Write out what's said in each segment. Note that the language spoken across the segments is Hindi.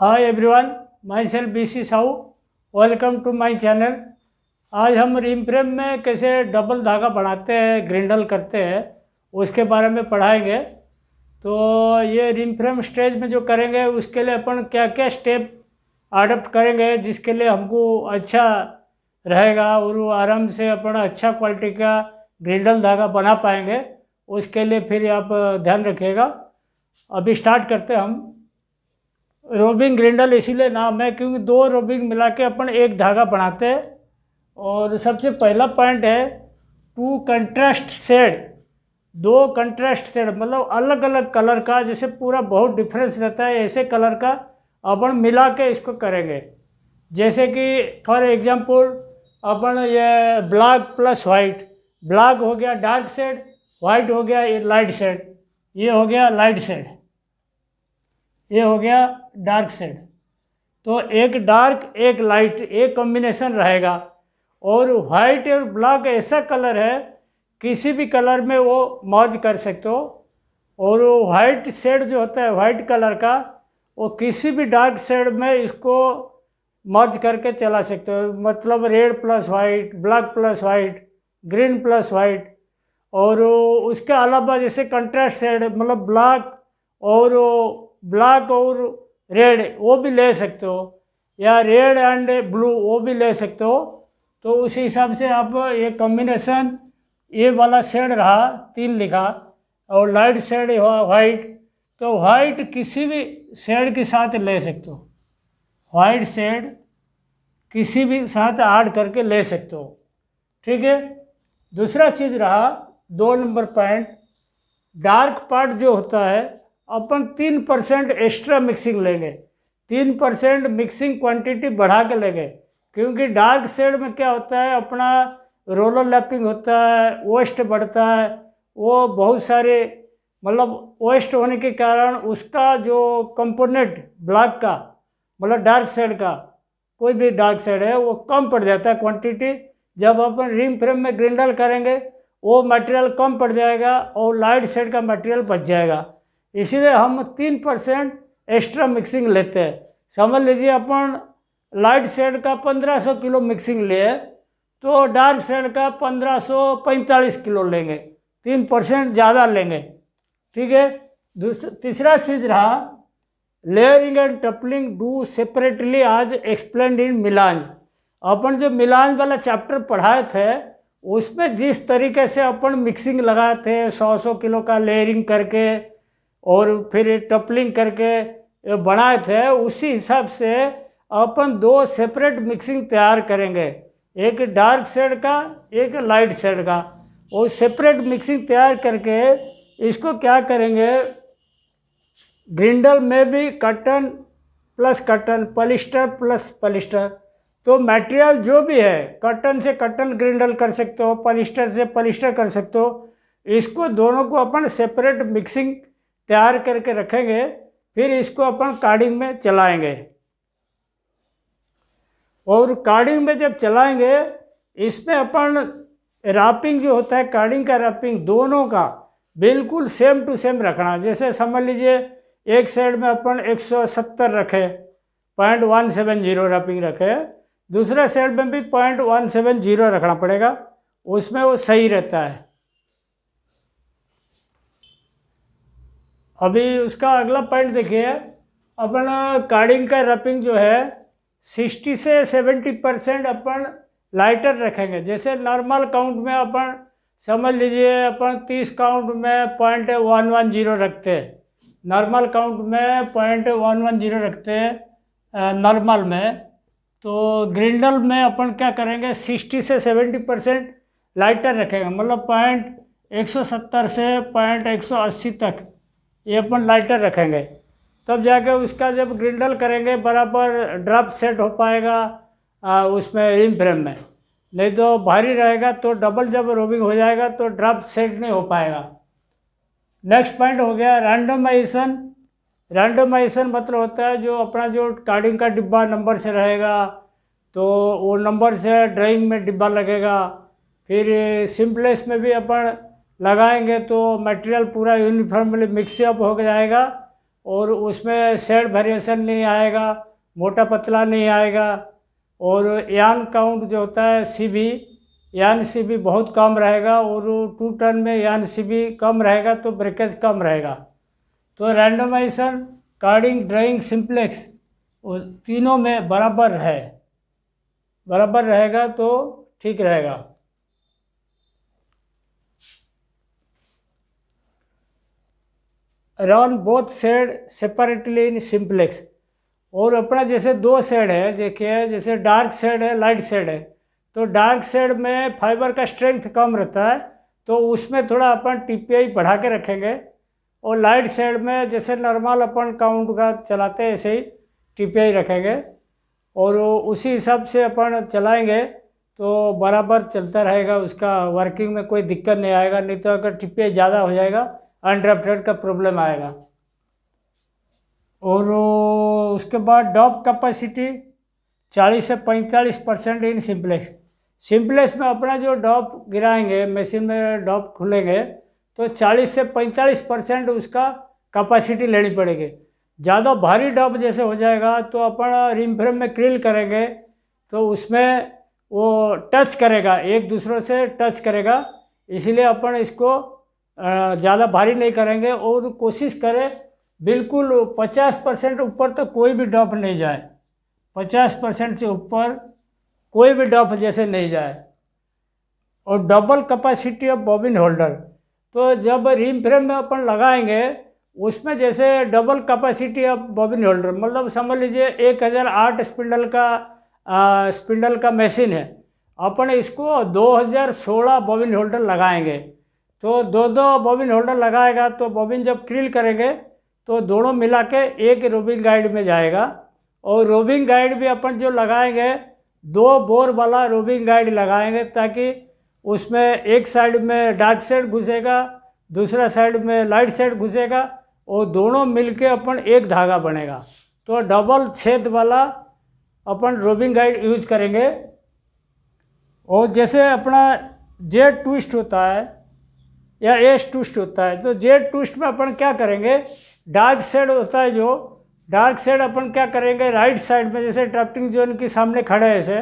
hi everyone myself B C Sahu welcome to my channel आज हम रिम फ्रेम में कैसे डबल धागा बनाते हैं ग्रिंडल करते हैं उसके बारे में पढ़ाएंगे तो ये रिम फ्रेम स्टेज में जो करेंगे उसके लिए अपन क्या क्या स्टेप अडप्ट करेंगे जिसके लिए हमको अच्छा रहेगा और वो आराम से अपन अच्छा क्वालिटी का ग्रिंडल धागा बना पाएंगे उसके लिए फिर आप ध्यान रखिएगा अभी स्टार्ट करते हैं हम रोबिंग ग्रिंडल इसीलिए नाम है क्योंकि दो रोबिंग मिला के अपन एक धागा बनाते हैं और सबसे पहला पॉइंट है टू कंट्रास्ट सेड दो कंट्रास्ट सेड मतलब अलग अलग कलर का जैसे पूरा बहुत डिफरेंस रहता है ऐसे कलर का अपन मिला के इसको करेंगे जैसे कि फॉर एग्जांपल अपन ये ब्लैक प्लस वाइट ब्लैक हो गया डार्क सेड वाइट हो गया ये लाइट सेड ये हो गया लाइट सेड ये हो गया डार्क शेड तो एक डार्क एक लाइट एक कॉम्बिनेशन रहेगा और वाइट और ब्लैक ऐसा कलर है किसी भी कलर में वो मौज कर सकते हो और वो वाइट शेड जो होता है वाइट कलर का वो किसी भी डार्क शेड में इसको मर्ज करके चला सकते हो मतलब red plus white black plus white green plus white और उसके अलावा जैसे कंट्रास्ट शेड मतलब ब्लैक और ब्लैक और रेड वो भी ले सकते हो या रेड एंड ब्लू वो भी ले सकते हो तो उसी हिसाब से आप ये कॉम्बिनेशन ये वाला शेड रहा तीन लिखा और लाइट शेड हुआ वाइट तो वाइट किसी भी शेड के साथ ले सकते हो वाइट शेड किसी भी साथ ऐड करके ले सकते हो ठीक है दूसरा चीज़ रहा दो नंबर पॉइंट डार्क पार्ट जो होता है अपन तीन परसेंट एक्स्ट्रा मिक्सिंग लेंगे तीन परसेंट मिक्सिंग क्वांटिटी बढ़ा के लेंगे क्योंकि डार्क शेड में क्या होता है अपना रोलर लैपिंग होता है वेस्ट बढ़ता है वो बहुत सारे मतलब वेस्ट होने के कारण उसका जो कंपोनेंट ब्लैक का मतलब डार्क शेड का कोई भी डार्क शेड है वो कम पड़ जाता है क्वांटिटी जब अपन रिम फ्रेम में ग्रिंडल करेंगे वो मटेरियल कम पड़ जाएगा और लाइट सेड का मटेरियल बच जाएगा इसलिए हम तीन परसेंट एक्स्ट्रा मिक्सिंग लेते हैं समझ लीजिए अपन लाइट शेड का 1500 किलो मिक्सिंग लिए तो डार्क शेड का 1545 किलो लेंगे तीन परसेंट ज़्यादा लेंगे ठीक है तीसरा चीज़ रहा layering and doubling do separately आज एक्सप्लेन इन मिलांज अपन जो मिलांज वाला चैप्टर पढ़ाए थे उसमें जिस तरीके से अपन मिक्सिंग लगाए थे सौ सौ किलो का लेयरिंग करके और फिर टपलिंग करके बनाए थे उसी हिसाब से अपन दो सेपरेट मिक्सिंग तैयार करेंगे एक डार्क शेड का एक लाइट शेड का और सेपरेट मिक्सिंग तैयार करके इसको क्या करेंगे ग्रिंडल में भी कटन प्लस कटन पलिस्टर प्लस पलिस्टर तो मटेरियल जो भी है कटन से कटन ग्रिंडल कर सकते हो पलिस्टर से पलिस्टर कर सकते हो इसको दोनों को अपन सेपरेट मिक्सिंग तैयार करके रखेंगे फिर इसको अपन कार्डिंग में चलाएंगे और कार्डिंग में जब चलाएंगे इसमें अपन रैपिंग जो होता है कार्डिंग का रैपिंग दोनों का बिल्कुल सेम टू सेम रखना जैसे समझ लीजिए एक साइड में अपन 170 रखे point one seven zero wrapping रखे दूसरे साइड में भी पॉइंट वन सेवन जीरो रखना पड़ेगा उसमें वो सही रहता है अभी उसका अगला पॉइंट देखिए अपना कार्डिंग का रपिंग जो है सिक्सटी से सेवेंटी परसेंट अपन लाइटर रखेंगे जैसे नॉर्मल काउंट में अपन समझ लीजिए अपन तीस काउंट में पॉइंट वन वन जीरो रखते हैं नॉर्मल काउंट में पॉइंट वन वन जीरो रखते हैं नॉर्मल में तो ग्रिंडल में अपन क्या करेंगे सिक्सटी से सेवेंटी परसेंट लाइटर रखेंगे मतलब पॉइंट एक सौ सत्तर से पॉइंट एक सौ अस्सी तक ये अपन लाइटर रखेंगे तब जाके उसका जब ग्रिंडल करेंगे बराबर ड्रप सेट हो पाएगा आ, उसमें रिम फ्रेम में नहीं तो भारी रहेगा तो डबल जब रोबिंग हो जाएगा तो ड्रप सेट नहीं हो पाएगा नेक्स्ट पॉइंट हो गया रैंडमाइजेशन रैंडमाइजेशन मतलब होता है जो अपना जो कार्डिंग का डिब्बा नंबर से रहेगा तो वो नंबर से ड्राइंग में डिब्बा लगेगा फिर सिम्पलेस में भी अपन लगाएंगे तो मटेरियल पूरा यूनिफॉर्मली मिक्सअप हो जाएगा और उसमें सेड वेरिएशन नहीं आएगा मोटा पतला नहीं आएगा और यान काउंट जो होता है सी भी यान सी भी बहुत कम रहेगा और टू टन में यान सी भी कम रहेगा तो ब्रेकेज कम रहेगा तो रैंडमाइजेशन कार्डिंग ड्राइंग सिंप्लेक्स तीनों में बराबर है बराबर रहेगा तो ठीक रहेगा around both shade separately in simplex और अपना जैसे दो सेड है जैसे जैसे डार्क सेड है लाइट सेड है तो डार्क सेड में फाइबर का स्ट्रेंथ कम रहता है तो उसमें थोड़ा अपन टीपीआई बढ़ा के रखेंगे और लाइट सेड में जैसे नॉर्मल अपन काउंट का चलाते हैं ऐसे ही टीपीआई रखेंगे और उसी हिसाब से अपन चलाएंगे तो बराबर चलता रहेगा उसका वर्किंग में कोई दिक्कत नहीं आएगा नहीं तो अगर आई ज़्यादा हो जाएगा अनड्रप्टेड का प्रॉब्लम आएगा और उसके बाद डॉप कैपेसिटी 40 से 45 परसेंट इन सिम्प्लेक्स सिम्प्लेक्स में अपना जो डॉप गिराएंगे मशीन में डॉप खुलेंगे तो 40 से 45 परसेंट उसका कैपेसिटी लेनी पड़ेगी ज़्यादा भारी डॉप जैसे हो जाएगा तो अपन रिम फ्रेम में क्रिल करेंगे तो उसमें वो टच करेगा एक दूसरों से टच करेगा इसलिए अपन इसको ज़्यादा भारी नहीं करेंगे और कोशिश करें बिल्कुल 50 परसेंट ऊपर तो कोई भी डॉप नहीं जाए 50 परसेंट से ऊपर कोई भी डॉप जैसे नहीं जाए और double capacity of bobbin holder तो जब रिम फ्रेम में अपन लगाएंगे उसमें जैसे double capacity of bobbin holder मतलब समझ लीजिए एक हज़ार आठ स्पिंडल का आ, स्पिंडल का मशीन है अपन इसको 2016 बॉबिन होल्डर लगाएंगे तो दो दो बॉबिन होल्डर लगाएगा तो बॉबिन जब क्रिल करेंगे तो दोनों मिला के एक रोबिंग गाइड में जाएगा और रोबिंग गाइड भी अपन जो लगाएंगे दो बोर वाला रोबिंग गाइड लगाएंगे ताकि उसमें एक साइड में डार्क साइड घुसेगा दूसरा साइड में लाइट साइड घुसेगा और दोनों मिलके अपन एक धागा बनेगा तो डबल छेद वाला अपन रोबिंग गाइड यूज करेंगे और जैसे अपना जेड ट्विस्ट होता है या एस टूस्ट होता है तो जेड टूस्ट में अपन क्या करेंगे डार्क शेड होता है जो डार्क शेड अपन क्या करेंगे राइट साइड में जैसे ड्राफ्टिंग जोन के सामने खड़े हैं ऐसे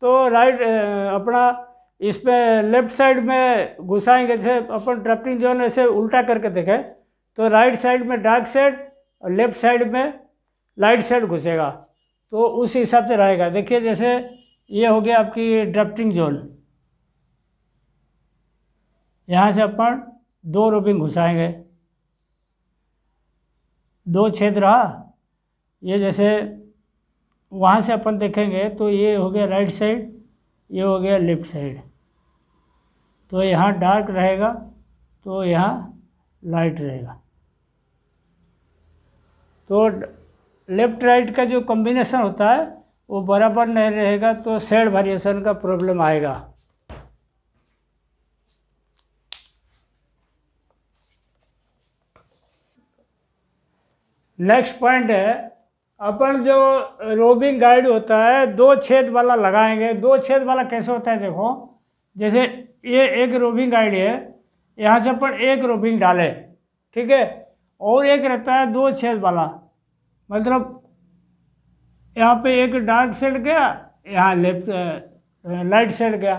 तो राइट अपना इस पर लेफ्ट साइड में घुसाएंगे जैसे अपन ड्राफ्टिंग जोन ऐसे उल्टा करके देखें तो राइट साइड में डार्क शेड और लेफ्ट साइड में लाइट साइड घुसेगा तो उस हिसाब से रहेगा देखिए जैसे ये हो गया आपकी ड्राफ्टिंग जोन यहाँ से अपन दो रोपिंग घुसाएंगे दो छेद रहा ये जैसे वहाँ से अपन देखेंगे तो ये हो गया राइट साइड ये हो गया लेफ्ट साइड तो यहाँ डार्क रहेगा तो यहाँ लाइट रहेगा तो लेफ्ट राइट का जो कॉम्बिनेशन होता है वो बराबर नहीं रहेगा तो सेड वेरिएशन का प्रॉब्लम आएगा नेक्स्ट पॉइंट है अपन जो रोबिंग गाइड होता है दो छेद वाला लगाएंगे दो छेद वाला कैसे होता है देखो जैसे ये एक रोबिंग गाइड है यहाँ से अपन एक रोबिंग डाले ठीक है और एक रहता है दो छेद वाला मतलब यहाँ पे एक डार्क सेट गया यहाँ लेफ्ट लाइट सेड गया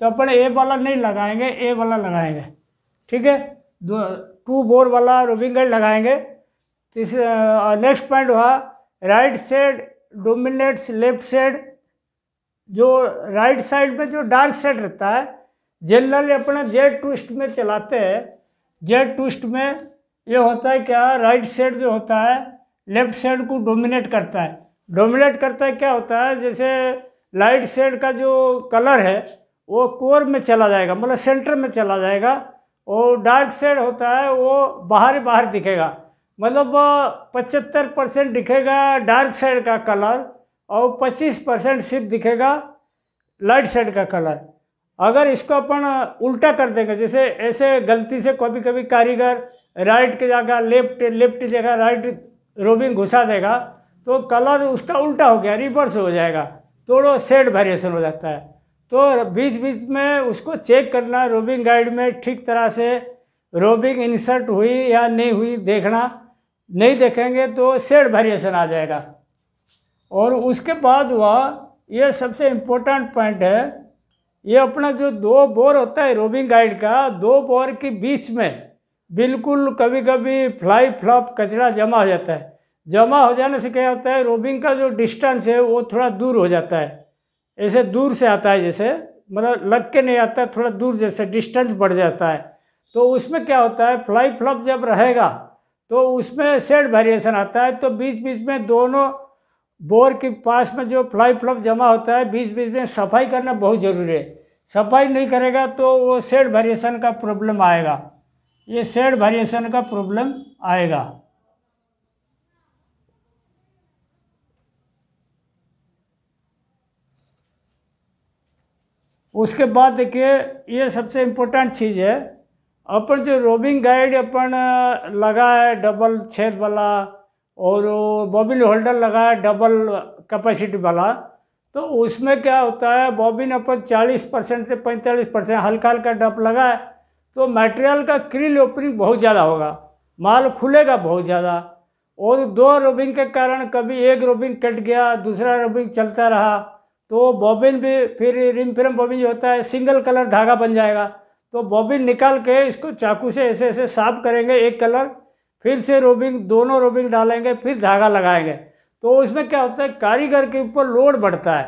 तो अपन ए वाला नहीं लगाएंगे ए वाला लगाएंगे ठीक है दो टू बोर वाला रोबिंग गाइड लगाएंगे नेक्स्ट पॉइंट हुआ right side dominates left side जो राइट साइड में जो डार्क साइड रहता है जनरली अपना जेड ट्विस्ट में चलाते हैं जेड ट्विस्ट में ये होता है क्या राइट साइड जो होता है लेफ्ट साइड को डोमिनेट करता है डोमिनेट करता है क्या होता है जैसे लाइट साइड का जो कलर है वो कोर में चला जाएगा मतलब सेंटर में चला जाएगा और डार्क साइड होता है वो बाहर ही बाहर दिखेगा मतलब पचहत्तर परसेंट दिखेगा डार्क साइड का कलर और पच्चीस परसेंट सिर्फ दिखेगा लाइट साइड का कलर अगर इसको अपन उल्टा कर देंगे जैसे ऐसे गलती से कभी कभी कारीगर राइट की जगह लेफ्ट लेफ्ट जगह राइट रोबिंग घुसा देगा तो कलर उसका उल्टा हो गया रिवर्स हो जाएगा थोड़ा सेड वेरिएशन हो जाता है तो बीच बीच में उसको चेक करना रोबिंग गाइड में ठीक तरह से रोबिंग इंसर्ट हुई या नहीं हुई देखना नहीं देखेंगे तो सेड वेरिएशन आ जाएगा और उसके बाद हुआ ये सबसे इम्पोर्टेंट पॉइंट है ये अपना जो दो बोर होता है रोबिंग गाइड का दो बोर के बीच में बिल्कुल कभी कभी फ्लाई फ्लॉप कचरा जमा हो जाता है जमा हो जाने से क्या होता है रोबिंग का जो डिस्टेंस है वो थोड़ा दूर हो जाता है ऐसे दूर से आता है जैसे मतलब लग के नहीं आता थोड़ा दूर जैसे डिस्टेंस बढ़ जाता है तो उसमें क्या होता है फ्लाई फ्लॉप जब रहेगा तो उसमें सेड वेरिएशन आता है तो बीच बीच में दोनों बोर के पास में जो फ्लाई फ्लप जमा होता है बीच बीच में सफाई करना बहुत ज़रूरी है सफाई नहीं करेगा तो वो सेड वेरिएशन का प्रॉब्लम आएगा ये सेड वेरिएशन का प्रॉब्लम आएगा उसके बाद देखिए ये सबसे इम्पोर्टेंट चीज़ है अपन जो रोबिंग गाइड अपन लगा है डबल छेद वाला और बॉबिन होल्डर लगा है डबल कैपेसिटी वाला तो उसमें क्या होता है बॉबिन अपन 40 परसेंट से 45 परसेंट हल्का हल्का डप लगा है तो मटेरियल का क्रिल ओपनिंग बहुत ज़्यादा होगा माल खुलेगा बहुत ज़्यादा और दो रोबिंग के कारण कभी एक रोबिंग कट गया दूसरा रोबिंग चलता रहा तो बॉबिन भी फिर रिम फिरम बॉबिन जो होता है सिंगल कलर धागा बन जाएगा तो बॉबिन निकाल के इसको चाकू से ऐसे ऐसे साफ करेंगे एक कलर फिर से रोबिंग दोनों रोबिंग डालेंगे फिर धागा लगाएंगे तो उसमें क्या होता है कारीगर के ऊपर लोड बढ़ता है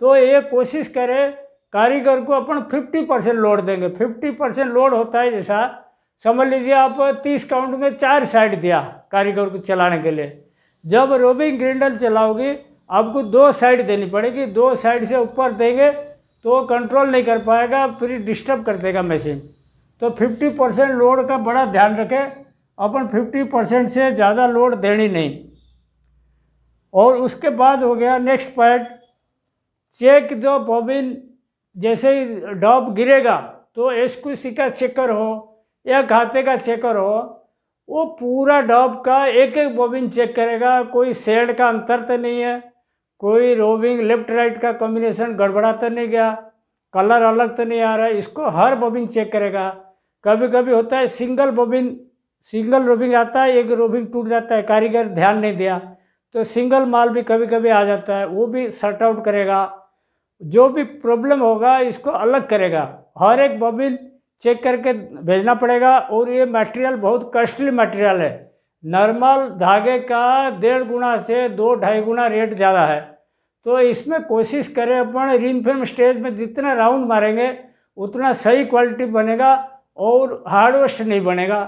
तो ये कोशिश करें कारीगर को अपन 50 परसेंट लोड देंगे 50 परसेंट लोड होता है जैसा समझ लीजिए आप 30 काउंट में चार साइड दिया कारीगर को चलाने के लिए जब रोबिंग ग्रिंडल चलाओगी आपको दो साइड देनी पड़ेगी दो साइड से ऊपर देंगे तो कंट्रोल नहीं कर पाएगा फिर डिस्टर्ब कर देगा मशीन तो 50 परसेंट लोड का बड़ा ध्यान रखें अपन 50 परसेंट से ज़्यादा लोड देनी नहीं और उसके बाद हो गया नेक्स्ट पॉइंट चेक दो बॉबिन जैसे ही डॉप गिरेगा तो सी का चेकर हो या खाते का चेकर हो वो पूरा डॉप का एक एक बॉबिन चेक करेगा कोई सेड का अंतर तो नहीं है कोई रोबिंग लेफ्ट राइट का कॉम्बिनेशन गड़बड़ा तो नहीं गया कलर अलग तो नहीं आ रहा है इसको हर बॉबिन चेक करेगा कभी कभी होता है सिंगल बॉबिन सिंगल रोबिंग आता है एक रोबिंग टूट जाता है कारीगर ध्यान नहीं दिया तो सिंगल माल भी कभी कभी आ जाता है वो भी शर्ट आउट करेगा जो भी प्रॉब्लम होगा इसको अलग करेगा हर एक बॉबिन चेक करके भेजना पड़ेगा और ये मटेरियल बहुत कॉस्टली मटेरियल है नॉर्मल धागे का डेढ़ गुना से दो ढाई गुना रेट ज़्यादा है तो इसमें कोशिश करें अपन रिन फिल्म स्टेज में जितना राउंड मारेंगे उतना सही क्वालिटी बनेगा और हार्डवेस्ट नहीं बनेगा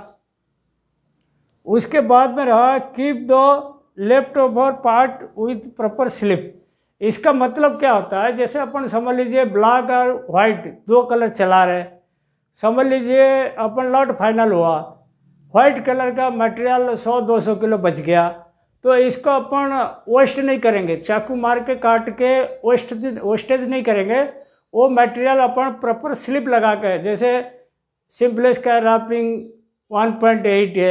उसके बाद में रहा keep the left over part with proper slip इसका मतलब क्या होता है जैसे अपन समझ लीजिए ब्लैक और वाइट दो कलर चला रहे समझ लीजिए अपन लॉट फाइनल हुआ वाइट कलर का मटेरियल 100-200 किलो बच गया तो इसको अपन वेस्ट नहीं करेंगे चाकू मार के काट के वेस्ट वेस्टेज नहीं करेंगे वो मटेरियल अपन प्रॉपर स्लिप लगा के जैसे सिम्पलेस का रापिंग 1.8 है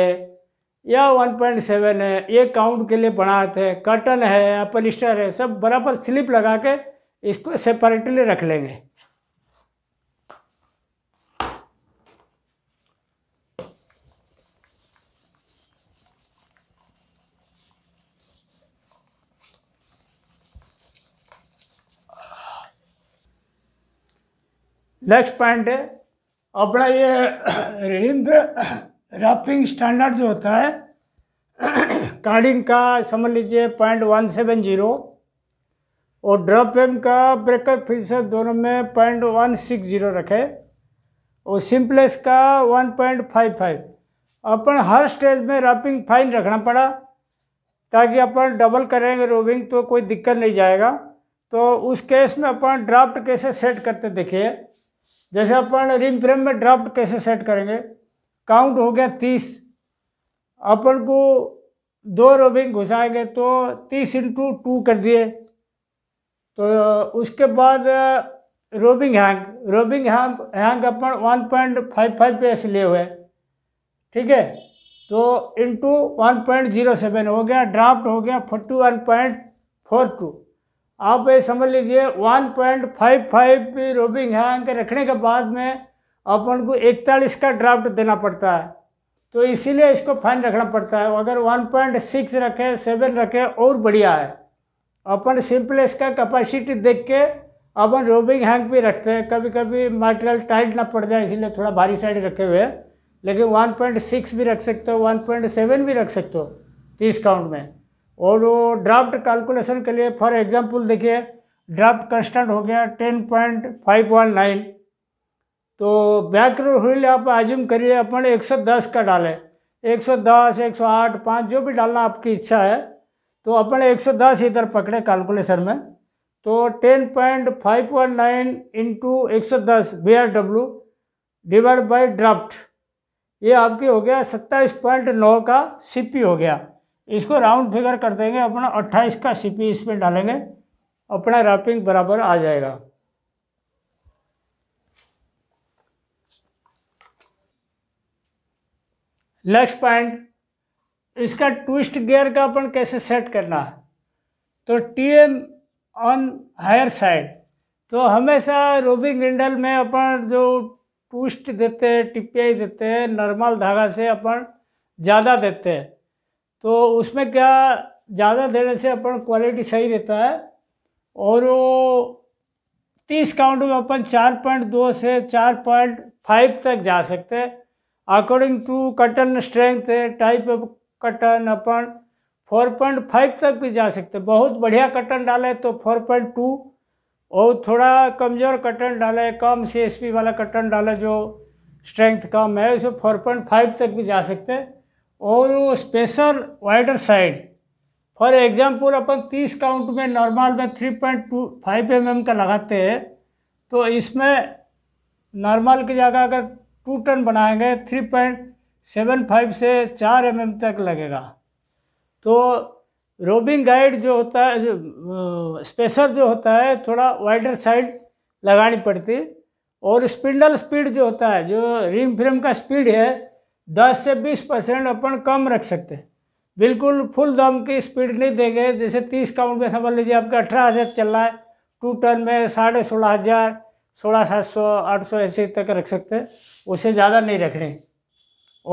या 1.7 है ये काउंट के लिए बनाते हैं कर्टन है या पलिस्टर है सब बराबर स्लिप लगा के इसको सेपरेटली रख लेंगे नेक्स्ट पॉइंट है अपना ये रिम पे रफिंग स्टैंडर्ड जो होता है कार्डिंग का समझ लीजिए पॉइंट वन सेवन जीरो और ड्रॉप एम का ब्रेकअप फीसद दोनों में पॉइंट वन सिक्स जीरो रखे और सिंपलेस का वन पॉइंट फाइव फाइव अपन हर स्टेज में रफिंग फाइन रखना पड़ा ताकि अपन डबल करेंगे रोबिंग तो कोई दिक्कत नहीं जाएगा तो उस केस में अपन ड्राफ्ट कैसे सेट करते देखिए जैसे अपन रिम फ्रेम में ड्राफ्ट कैसे सेट करेंगे काउंट हो गया तीस अपन को दो रोबिंग घुसाएंगे तो तीस इंटू टू कर दिए तो उसके बाद roving hang roving hang hang अपन वन पॉइंट फाइव फाइव पे ऐसे लिए हुए ठीक है तो into one point zero seven हो गया ड्राफ्ट हो गया forty one point four two आप ये समझ लीजिए 1.55 point five five roving hang रखने के बाद में अपन को इकतालीस का ड्राफ्ट देना पड़ता है तो इसीलिए इसको फाइन रखना पड़ता है अगर 1.6 पॉइंट सिक्स रखे सेवन रखे और बढ़िया है अपन सिंपल इसका कैपेसिटी देख के अपन रोबिंग हैंग भी रखते हैं कभी कभी मटेरियल टाइट ना पड़ जाए इसीलिए थोड़ा भारी साइड रखे हुए हैं लेकिन 1.6 भी रख सकते हो 1.7 भी रख सकते हो तीस काउंट में और वो ड्राफ्ट कैलकुलेशन के लिए फॉर एग्जांपल देखिए ड्राफ्ट कंस्टेंट हो गया ten point five one nine तो बैक हुईल आप आजम करिए अपन एक सौ दस का डालें एक सौ दस एक सौ आठ पाँच जो भी डालना आपकी इच्छा है तो अपन एक सौ दस इधर पकड़े कैलकुलेशन में तो ten point five one nine into एक सौ दस B R W divide by draft ये आपकी हो गया सत्ताईस पॉइंट नौ का सी पी हो गया इसको राउंड फिगर कर देंगे अपना अट्ठाईस का सीपी इसमें डालेंगे अपना रैपिंग बराबर आ जाएगा नेक्स्ट पॉइंट इसका ट्विस्ट गियर का अपन कैसे सेट करना है तो T M on higher side तो हमेशा रोबिंग गिंडल में अपन जो ट्विस्ट देते हैं टिपियाई देते हैं नॉर्मल धागा से अपन ज़्यादा देते हैं तो उसमें क्या ज़्यादा देने से अपन क्वालिटी सही रहता है और वो तीस काउंट में अपन चार पॉइंट दो से चार पॉइंट फाइव तक जा सकते हैं अकॉर्डिंग टू कटन स्ट्रेंथ है टाइप ऑफ कटन अपन फोर पॉइंट फाइव तक भी जा सकते हैं बहुत बढ़िया कटन डाले तो फोर पॉइंट टू और थोड़ा कमज़ोर कटन डाले कम सी एस पी वाला कटन डाले जो स्ट्रेंथ कम है उसमें फोर पॉइंट फाइव तक भी जा सकते हैं और वो special wider side for example अपन तीस काउंट में नॉर्मल में three point two five M M का लगाते हैं तो इसमें नॉर्मल की जगह अगर टू टन बनाएंगे थ्री पॉइंट सेवन फाइव से चार एम mm तक लगेगा तो रोबिंग गाइड जो होता है जो स्पेसर जो होता है थोड़ा वाइडर साइड लगानी पड़ती और स्पिंडल स्पीड जो होता है जो रिंग फ्रेम का स्पीड है दस से बीस परसेंट अपन कम रख सकते हैं बिल्कुल फुल दम की स्पीड नहीं देंगे जैसे तीस काउंट में समझ लीजिए आपका अठारह हज़ार चल रहा है टू टन में साढ़े सोलह हज़ार सोलह सात सौ आठ सौ ऐसे तक रख सकते हैं उससे ज़्यादा नहीं रखने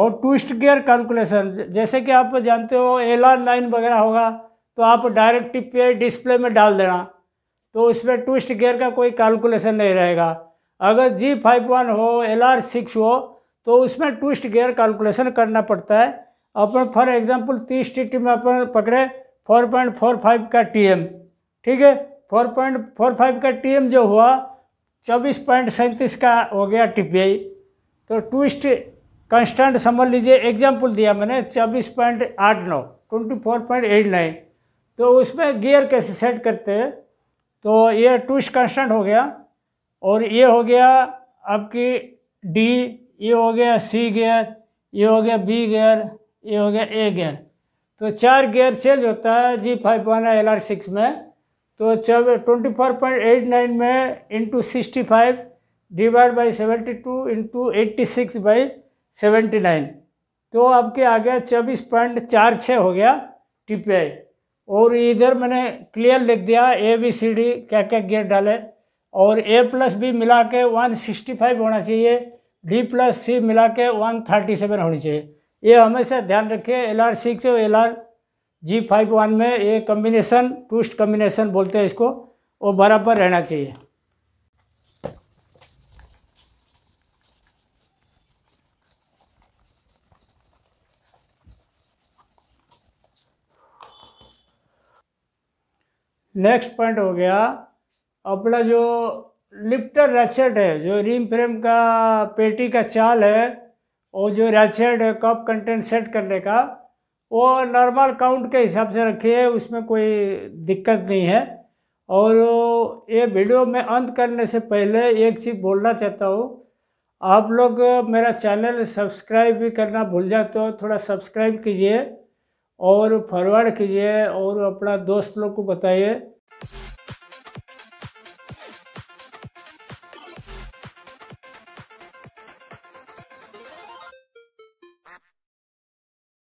और ट्विस्ट गियर कैलकुलेशन जैसे कि आप जानते हो एल आर नाइन वगैरह होगा तो आप डायरेक्ट टिप पे डिस्प्ले में डाल देना तो उसमें ट्विस्ट गियर का कोई कैलकुलेशन नहीं रहेगा अगर जी फाइव वन हो एल आर सिक्स हो तो उसमें ट्विस्ट गेयर कैलकुलेशन करना पड़ता है अपन फॉर एग्जांपल तीस टी टी में अपन पकड़े फोर पॉइंट फोर फाइव का टीएम ठीक है फोर पॉइंट फोर फाइव का टीएम जो हुआ चौबीस पॉइंट सैंतीस का हो गया टीपीआई तो ट्विस्ट कंस्टेंट समझ लीजिए एग्जाम्पल दिया मैंने चौबीस पॉइंट आठ नौ twenty four point eight nine तो उसमें गियर कैसे सेट करते हैं तो ये ट्विस्ट कंस्टेंट हो गया और ये हो गया आपकी डी ये हो गया सी गियर ये हो गया बी गियर ये हो गया ए गियर तो चार गियर चेंज होता है G five one L R six में तो चौब twenty four point eight nine में into sixty five divide by seventy two into eighty six by seventy nine तो आपके आ गया चौबीस पॉइंट चार छः हो गया टी पी आई और इधर मैंने क्लियर लिख दिया ए बी सी डी क्या क्या गियर डाले और ए प्लस बी मिला के वन सिक्सटी फाइव होना चाहिए डी प्लस सी मिला के वन थर्टी सेवन होनी चाहिए ये हमेशा ध्यान रखिए एल आर सिक्स और L R G five one में ये कम्बिनेशन टूस्ट कम्बिनेशन बोलते हैं इसको वो बराबर रहना चाहिए नेक्स्ट पॉइंट हो गया अपना जो लिप्टर रैचेट है जो रिम फ्रेम का पेटी का चाल है और जो रैचेट है कप कंटेंट सेट करने का वो नॉर्मल काउंट के हिसाब से रखी है उसमें कोई दिक्कत नहीं है और ये वीडियो में अंत करने से पहले एक चीज़ बोलना चाहता हूँ आप लोग मेरा चैनल सब्सक्राइब भी करना भूल जाते हो थोड़ा सब्सक्राइब कीजिए और फॉरवर्ड कीजिए और अपना दोस्त लोग को बताइए